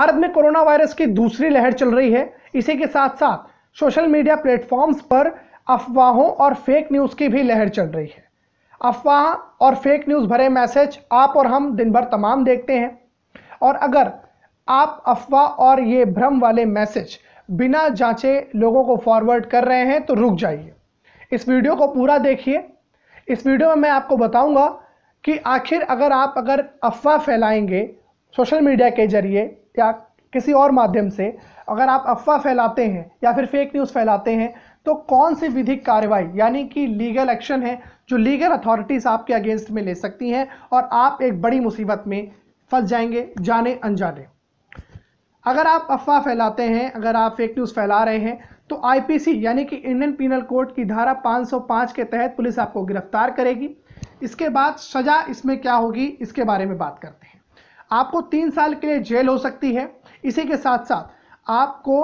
भारत में corona virus की दूसरी लहर चल रही है इसी के साथ साथ सोशल मीडिया प्लेटफॉर्म्स पर अफवाहों और फेक न्यूज़ की भी लहर चल रही है अफवाह और फेक न्यूज़ भरे मैसेज आप और हम दिन भर तमाम देखते हैं और अगर आप अफवाह और ये भ्रम वाले मैसेज बिना जांचे लोगों को फॉरवर्ड कर रहे हैं तो रुक जाइए इस वीडियो को पूरा देखिए इस वीडियो में मैं आपको बताऊंगा कि आखिर अगर आप अगर अफवाह फैलाएंगे सोशल मीडिया के जरिए या किसी और माध्यम से अगर आप अफवाह फैलाते हैं या फिर फेक न्यूज़ फैलाते हैं तो कौन सी विधिक कार्रवाई यानी कि लीगल एक्शन है जो लीगल अथॉरिटीज़ आपके अगेंस्ट में ले सकती हैं और आप एक बड़ी मुसीबत में फंस जाएंगे जाने अनजाने अगर आप अफवाह फैलाते हैं अगर आप फेक न्यूज़ फैला रहे हैं तो आईपीसी यानी कि इंडियन पिनल कोड की धारा 505 के तहत पुलिस आपको गिरफ्तार करेगी इसके बाद सजा इसमें क्या होगी इसके बारे में बात करते हैं आपको तीन साल के लिए जेल हो सकती है इसी के साथ साथ आपको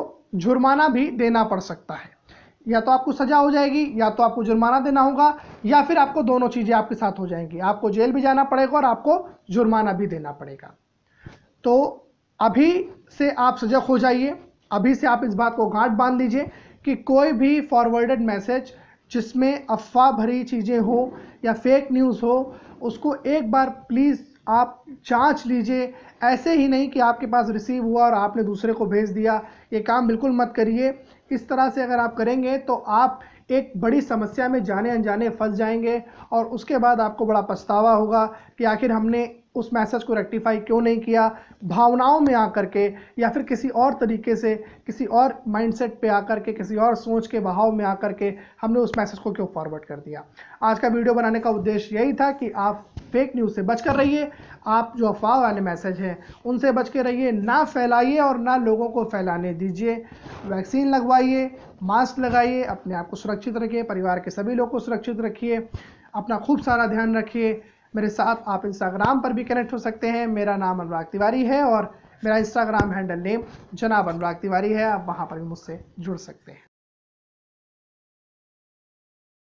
जुर्माना भी देना पड़ सकता है या तो आपको सजा हो जाएगी या तो आपको जुर्माना देना होगा या फिर आपको दोनों चीज़ें आपके साथ हो जाएंगी आपको जेल भी जाना पड़ेगा और आपको जुर्माना भी देना पड़ेगा तो अभी से आप सजग हो जाइए अभी से आप इस बात को गांठ बांध लीजिए कि कोई भी फॉरवर्डेड मैसेज जिसमें अफवाह भरी चीज़ें हो या फेक न्यूज़ हो उसको एक बार प्लीज़ आप जांच लीजिए ऐसे ही नहीं कि आपके पास रिसीव हुआ और आपने दूसरे को भेज दिया ये काम बिल्कुल मत करिए इस तरह से अगर आप करेंगे तो आप एक बड़ी समस्या में जाने अनजाने फंस जाएंगे और उसके बाद आपको बड़ा पछतावा होगा कि आखिर हमने उस मैसेज को रेक्टिफाई क्यों नहीं किया भावनाओं में आकर के या फिर किसी और तरीके से किसी और माइंडसेट पे आकर के किसी और सोच के बहाव में आकर के हमने उस मैसेज को क्यों फॉरवर्ड कर दिया आज का वीडियो बनाने का उद्देश्य यही था कि आप फेक न्यूज़ से बच कर रहिए आप जो अफवाह वाले मैसेज हैं उनसे बच के रहिए ना फैलाइए और ना लोगों को फैलाने दीजिए वैक्सीन लगवाइए मास्क लगाइए अपने आप को सुरक्षित रखिए परिवार के सभी लोग को सुरक्षित रखिए अपना खूब सारा ध्यान रखिए मेरे साथ आप इंस्टाग्राम पर भी कनेक्ट हो सकते हैं मेरा नाम अनुराग तिवारी है और मेरा इंस्टाग्राम हैंडल नेम जनाब अनुराग तिवारी है आप वहाँ पर भी मुझसे जुड़ सकते हैं